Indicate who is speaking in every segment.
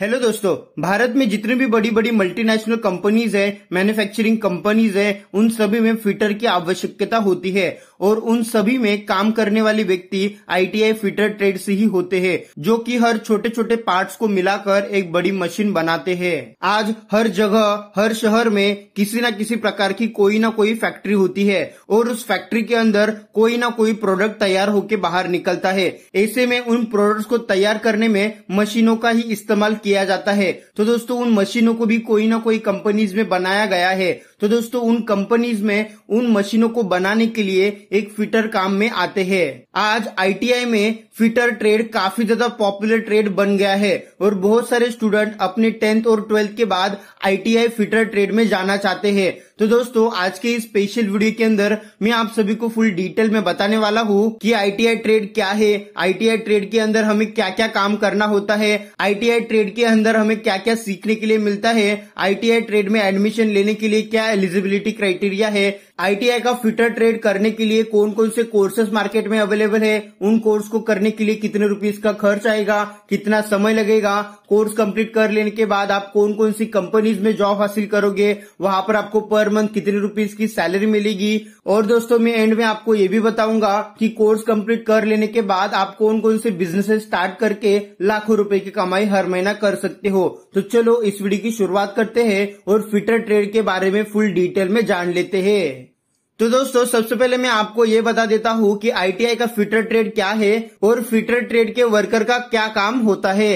Speaker 1: hello दोस्तों भारत में जितनी भी बड़ी बड़ी मल्टीनेशनल कंपनीज है मैन्युफैक्चरिंग कंपनीज है उन सभी में फिटर की आवश्यकता होती है और उन सभी में काम करने वाले व्यक्ति आईटीआई फिटर ट्रेड से ही होते हैं जो कि हर छोटे छोटे पार्ट्स को मिलाकर एक बड़ी मशीन बनाते हैं आज हर जगह हर शहर में किसी न किसी प्रकार की कोई ना कोई फैक्ट्री होती है और उस फैक्ट्री के अंदर कोई ना कोई प्रोडक्ट तैयार होकर बाहर निकलता है ऐसे में उन प्रोडक्ट को तैयार करने में मशीनों का ही इस्तेमाल किया जाता है तो दोस्तों उन मशीनों को भी कोई ना कोई कंपनीज में बनाया गया है तो दोस्तों उन कंपनीज में उन मशीनों को बनाने के लिए एक फिटर काम में आते हैं आज आईटीआई में फिटर ट्रेड काफी ज्यादा पॉपुलर ट्रेड बन गया है और बहुत सारे स्टूडेंट अपने टेंथ और ट्वेल्थ के बाद आईटीआई फिटर ट्रेड में जाना चाहते हैं तो दोस्तों आज के इस स्पेशल वीडियो के अंदर मैं आप सभी को फुल डिटेल में बताने वाला हूँ कि आईटीआई ट्रेड क्या है आईटीआई ट्रेड के अंदर हमें क्या क्या काम करना होता है आईटीआई ट्रेड के अंदर हमें क्या क्या सीखने के लिए मिलता है आईटीआई ट्रेड में एडमिशन लेने के लिए क्या एलिजिबिलिटी क्राइटेरिया है आईटीआई का फिटर ट्रेड करने के लिए कौन कौन से कोर्सेज मार्केट में अवेलेबल है उन कोर्स को करने के लिए कितने रुपीज का खर्च आएगा कितना समय लगेगा कोर्स कंप्लीट कर लेने के बाद आप कौन कौन सी कंपनीज में जॉब हासिल करोगे वहां पर आपको पर मंथ कितने रुपीज की सैलरी मिलेगी और दोस्तों मैं एंड में आपको ये भी बताऊंगा कि कोर्स कंप्लीट कर लेने के बाद आप कौन कौन से बिजनेस स्टार्ट करके लाखों रुपए की कमाई हर महीना कर सकते हो तो चलो इस वीडियो की शुरुआत करते हैं और फिटर ट्रेड के बारे में फुल डिटेल में जान लेते हैं तो दोस्तों सबसे पहले मैं आपको ये बता देता हूँ कि आईटीआई का फिटर ट्रेड क्या है और फिटर ट्रेड के वर्कर का क्या काम होता है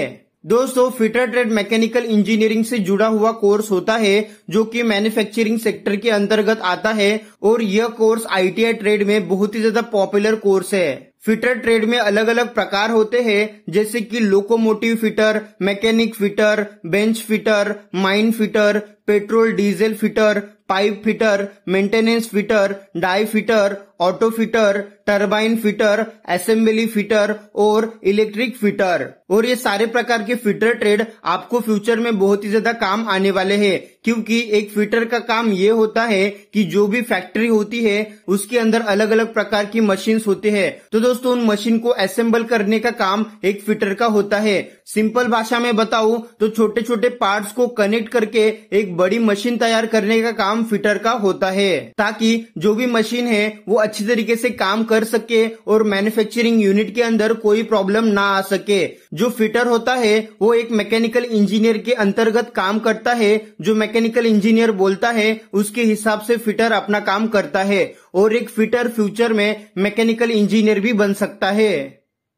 Speaker 1: दोस्तों फिटर ट्रेड मैकेनिकल इंजीनियरिंग से जुड़ा हुआ कोर्स होता है जो कि मैन्युफैक्चरिंग सेक्टर के अंतर्गत आता है और यह कोर्स आईटीआई ट्रेड में बहुत ही ज्यादा पॉपुलर कोर्स है फिटर ट्रेड में अलग अलग प्रकार होते हैं जैसे कि locomotive fitter mechanic fitter bench fitter mine fitter petrol diesel fitter pipe fitter maintenance fitter die fitter auto fitter turbine fitter assembly fitter और इलेक्ट्रिक फिटर और ये सारे प्रकार के फिटर ट्रेड आपको फ्यूचर में बहुत ही ज्यादा काम आने वाले हैं क्योंकि एक फिटर का काम ये होता है कि जो भी फैक्ट्री होती है उसके अंदर अलग अलग प्रकार की मशीन होते हैं तो दोस्तों उन मशीन को असेंबल करने का काम एक फिटर का होता है सिंपल भाषा में बताऊ तो छोटे छोटे पार्ट को कनेक्ट करके एक बड़ी मशीन तैयार करने का काम फिटर का होता है ताकि जो भी मशीन है वो अच्छी तरीके से काम कर सके और मैन्युफैक्चरिंग यूनिट के अंदर कोई प्रॉब्लम ना आ सके जो फिटर होता है वो एक मैकेनिकल इंजीनियर के अंतर्गत काम करता है जो मैकेनिकल इंजीनियर बोलता है उसके हिसाब से फिटर अपना काम करता है और एक फिटर फ्यूचर में मैकेनिकल इंजीनियर भी बन सकता है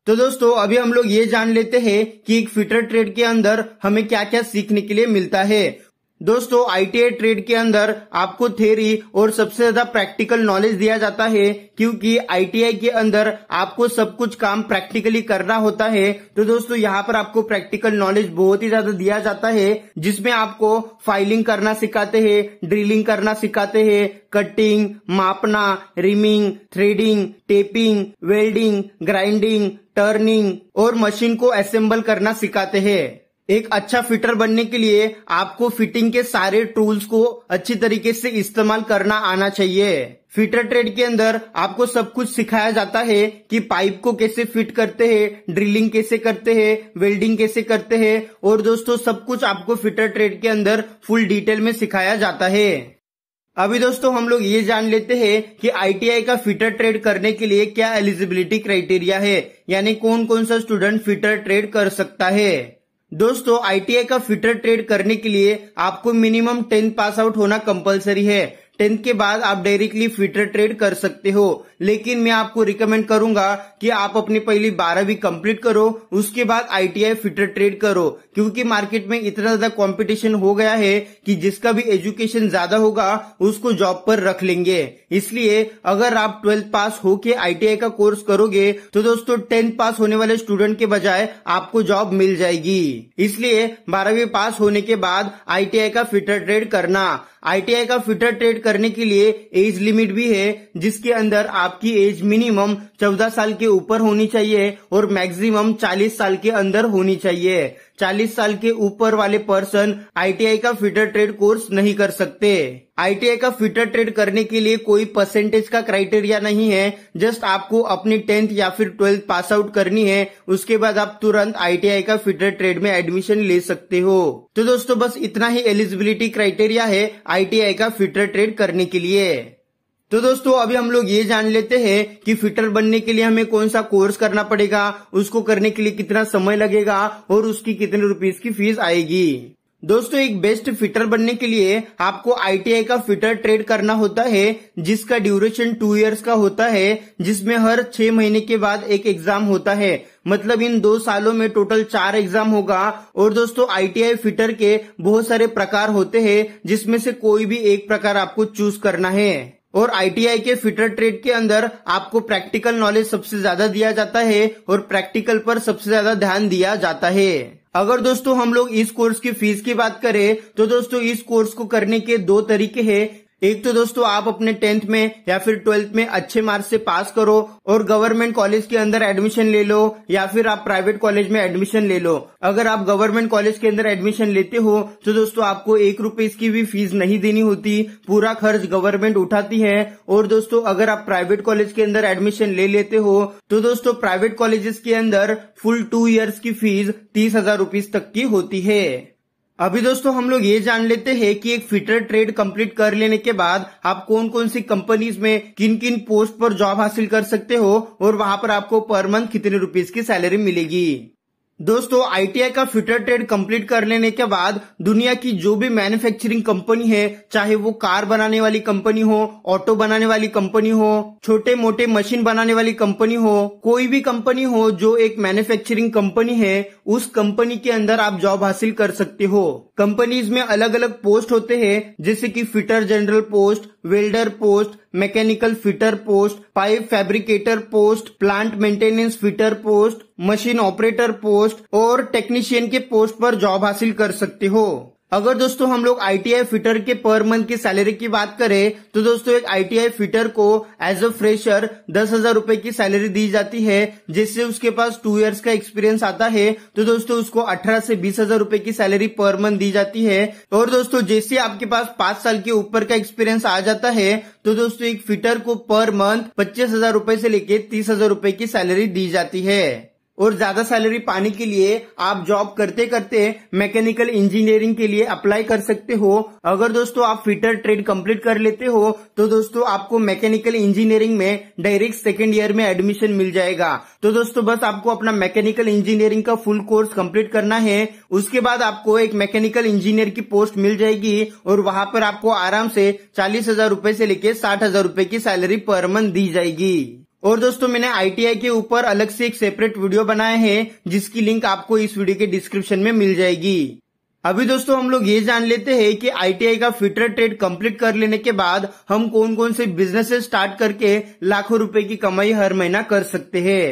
Speaker 1: तो दोस्तों अभी हम लोग ये जान लेते हैं कि एक फिटर ट्रेड के अंदर हमें क्या क्या सीखने के लिए मिलता है दोस्तों आईटीआई ट्रेड के अंदर आपको थेरी और सबसे ज्यादा प्रैक्टिकल नॉलेज दिया जाता है क्योंकि आईटीआई के अंदर आपको सब कुछ काम प्रैक्टिकली करना होता है तो दोस्तों यहाँ पर आपको प्रैक्टिकल नॉलेज बहुत ही ज्यादा दिया जाता है जिसमें आपको फाइलिंग करना सिखाते हैं ड्रिलिंग करना सिखाते हैं कटिंग मापना reaming threading tapping welding grinding turning और मशीन को असेंबल करना सिखाते हैं एक अच्छा फिटर बनने के लिए आपको फिटिंग के सारे टूल्स को अच्छी तरीके से इस्तेमाल करना आना चाहिए फिटर ट्रेड के अंदर आपको सब कुछ सिखाया जाता है कि पाइप को कैसे फिट करते हैं ड्रिलिंग कैसे करते हैं वेल्डिंग कैसे करते हैं और दोस्तों सब कुछ आपको फिटर ट्रेड के अंदर फुल डिटेल में सिखाया जाता है अभी दोस्तों हम लोग ये जान लेते हैं कि आईटीआई का फिटर ट्रेड करने के लिए क्या एलिजिबिलिटी क्राइटेरिया है यानी कौन कौन सा स्टूडेंट फिटर ट्रेड कर सकता है दोस्तों आईटीआई का फिटर ट्रेड करने के लिए आपको मिनिमम टेंथ पास आउट होना कंपलसरी है टेंथ के बाद आप डायरेक्टली फ्यूचर ट्रेड कर सकते हो लेकिन मैं आपको रिकमेंड करूंगा कि आप अपनी पहली बारहवीं कंप्लीट करो उसके बाद आईटीआई फ्यूचर ट्रेड करो क्योंकि मार्केट में इतना ज्यादा कंपटीशन हो गया है कि जिसका भी एजुकेशन ज्यादा होगा उसको जॉब पर रख लेंगे इसलिए अगर आप ट्वेल्थ पास होके आईटीआई का कोर्स करोगे तो दोस्तों टेंथ पास होने वाले स्टूडेंट के बजाय आपको जॉब मिल जाएगी इसलिए बारहवीं पास होने के बाद आईटीआई का फ्यूचर ट्रेड करना आईटीआई का फ्यूचर ट्रेड करने के लिए एज लिमिट भी है जिसके अंदर आपकी एज मिनिमम 14 साल के ऊपर होनी चाहिए और मैक्सिमम 40 साल के अंदर होनी चाहिए चालीस साल के ऊपर वाले पर्सन आईटीआई का फिटर ट्रेड कोर्स नहीं कर सकते आईटीआई का फिटर ट्रेड करने के लिए कोई परसेंटेज का क्राइटेरिया नहीं है जस्ट आपको अपनी टेंथ या फिर ट्वेल्थ पास आउट करनी है उसके बाद आप तुरंत आईटीआई का फिटर ट्रेड में एडमिशन ले सकते हो तो दोस्तों बस इतना ही एलिजिबिलिटी क्राइटेरिया है आईटीआई का फिटर ट्रेड करने के लिए तो दोस्तों अभी हम लोग ये जान लेते हैं कि फिटर बनने के लिए हमें कौन सा कोर्स करना पड़ेगा उसको करने के लिए कितना समय लगेगा और उसकी कितने रुपीज की फीस आएगी दोस्तों एक बेस्ट फिटर बनने के लिए आपको आईटीआई का फिटर ट्रेड करना होता है जिसका ड्यूरेशन टू इयर्स का होता है जिसमें हर छह महीने के बाद एक एग्जाम होता है मतलब इन दो सालों में टोटल चार एग्जाम होगा और दोस्तों आईटीआई फिटर के बहुत सारे प्रकार होते हैं जिसमें से कोई भी एक प्रकार आपको चूज करना है और आईटीआई के फिटर ट्रेड के अंदर आपको प्रैक्टिकल नॉलेज सबसे ज्यादा दिया जाता है और प्रैक्टिकल पर सबसे ज्यादा ध्यान दिया जाता है अगर दोस्तों हम लोग इस कोर्स की फीस की बात करें तो दोस्तों इस कोर्स को करने के दो तरीके हैं एक तो दोस्तों आप अपने टेंथ में या फिर ट्वेल्थ में अच्छे मार्क्स से पास करो और गवर्नमेंट कॉलेज के अंदर एडमिशन ले लो या फिर आप प्राइवेट कॉलेज में एडमिशन ले लो अगर आप गवर्नमेंट कॉलेज के अंदर एडमिशन लेते हो तो दोस्तों आपको एक रूपये इसकी भी फीस नहीं देनी होती पूरा खर्च गवर्नमेंट उठाती है और दोस्तों अगर आप प्राइवेट कॉलेज के अंदर एडमिशन ले लेते हो तो दोस्तों प्राइवेट कॉलेजेस के अंदर फुल टू ईयर्स की फीस तीस हजार तक की होती है अभी दोस्तों हम लोग ये जान लेते हैं कि एक फिटर ट्रेड कंप्लीट कर लेने के बाद आप कौन कौन सी कंपनीज में किन किन पोस्ट पर जॉब हासिल कर सकते हो और वहां पर आपको पर मंथ कितने रुपीज की सैलरी मिलेगी दोस्तों आईटीआई का फिटर ट्रेड कंप्लीट कर लेने के बाद दुनिया की जो भी मैन्युफैक्चरिंग कंपनी है चाहे वो कार बनाने वाली कंपनी हो ऑटो बनाने वाली कंपनी हो छोटे मोटे मशीन बनाने वाली कंपनी हो कोई भी कंपनी हो जो एक मैन्युफैक्चरिंग कंपनी है उस कंपनी के अंदर आप जॉब हासिल कर सकते हो कंपनीज में अलग अलग पोस्ट होते हैं जैसे की fitter general post welder post mechanical fitter post pipe fabricator post plant maintenance fitter post machine operator post और टेक्नीशियन के पोस्ट पर जॉब हासिल कर सकते हो अगर दोस्तों हम लोग आईटीआई फिटर के पर मंथ की सैलरी की बात करें तो दोस्तों एक आईटीआई फिटर को एज अ फ्रेशर दस हजार रूपए की सैलरी दी जाती है जिससे उसके पास टू इयर्स का एक्सपीरियंस आता है तो दोस्तों उसको अठारह से बीस हजार रूपए की सैलरी पर मंथ दी जाती है और दोस्तों जैसे आपके पास पांच साल के ऊपर का एक्सपीरियंस आ जाता है तो दोस्तों एक फिटर को पर मंथ पच्चीस हजार रूपए से लेकर तीस हजार रूपए की सैलरी दी जाती है और ज्यादा सैलरी पाने के लिए आप जॉब करते करते मैकेनिकल इंजीनियरिंग के लिए अप्लाई कर सकते हो अगर दोस्तों आप फिटर ट्रेड कंप्लीट कर लेते हो तो दोस्तों आपको मैकेनिकल इंजीनियरिंग में डायरेक्ट सेकेंड ईयर में एडमिशन मिल जाएगा तो दोस्तों बस आपको अपना मैकेनिकल इंजीनियरिंग का फुल कोर्स कम्प्लीट करना है उसके बाद आपको एक मैकेनिकल इंजीनियर की पोस्ट मिल जाएगी और वहां पर आपको आराम से चालीस हजार से लेकर साठ हजार की सैलरी पर मंथ दी जाएगी और दोस्तों मैंने आईटीआई के ऊपर अलग से एक सेपरेट वीडियो बनाया है जिसकी लिंक आपको इस वीडियो के डिस्क्रिप्शन में मिल जाएगी अभी दोस्तों हम लोग ये जान लेते हैं कि आईटीआई का फिटर ट्रेड कंप्लीट कर लेने के बाद हम कौन कौन से बिजनेस स्टार्ट करके लाखों रुपए की कमाई हर महीना कर सकते हैं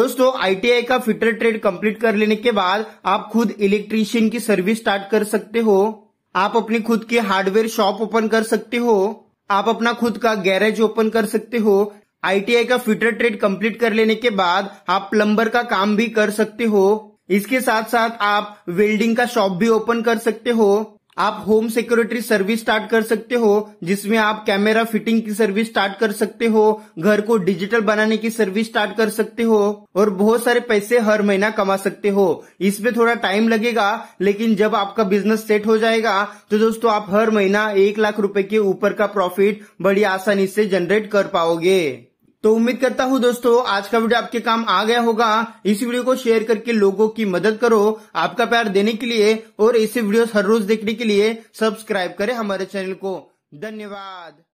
Speaker 1: दोस्तों आईटीआई का फिटर ट्रेड कंप्लीट कर लेने के बाद आप खुद इलेक्ट्रीशियन की सर्विस स्टार्ट कर सकते हो आप अपनी खुद की हार्डवेयर शॉप ओपन कर सकते हो आप अपना खुद का गैरेज ओपन कर सकते हो आईटीआई का फ्यूटर ट्रेड कंप्लीट कर लेने के बाद आप प्लम्बर का काम भी कर सकते हो इसके साथ साथ आप वेल्डिंग का शॉप भी ओपन कर सकते हो आप होम सिक्योरिटी सर्विस स्टार्ट कर सकते हो जिसमें आप कैमरा फिटिंग की सर्विस स्टार्ट कर सकते हो घर को डिजिटल बनाने की सर्विस स्टार्ट कर सकते हो और बहुत सारे पैसे हर महीना कमा सकते हो इसमें थोड़ा टाइम लगेगा लेकिन जब आपका बिजनेस सेट हो जाएगा तो दोस्तों आप हर महीना एक लाख रुपए के ऊपर का प्रॉफिट बड़ी आसानी से जनरेट कर पाओगे तो उम्मीद करता हूँ दोस्तों आज का वीडियो आपके काम आ गया होगा इस वीडियो को शेयर करके लोगों की मदद करो आपका प्यार देने के लिए और ऐसे वीडियो हर रोज देखने के लिए सब्सक्राइब करें हमारे चैनल को धन्यवाद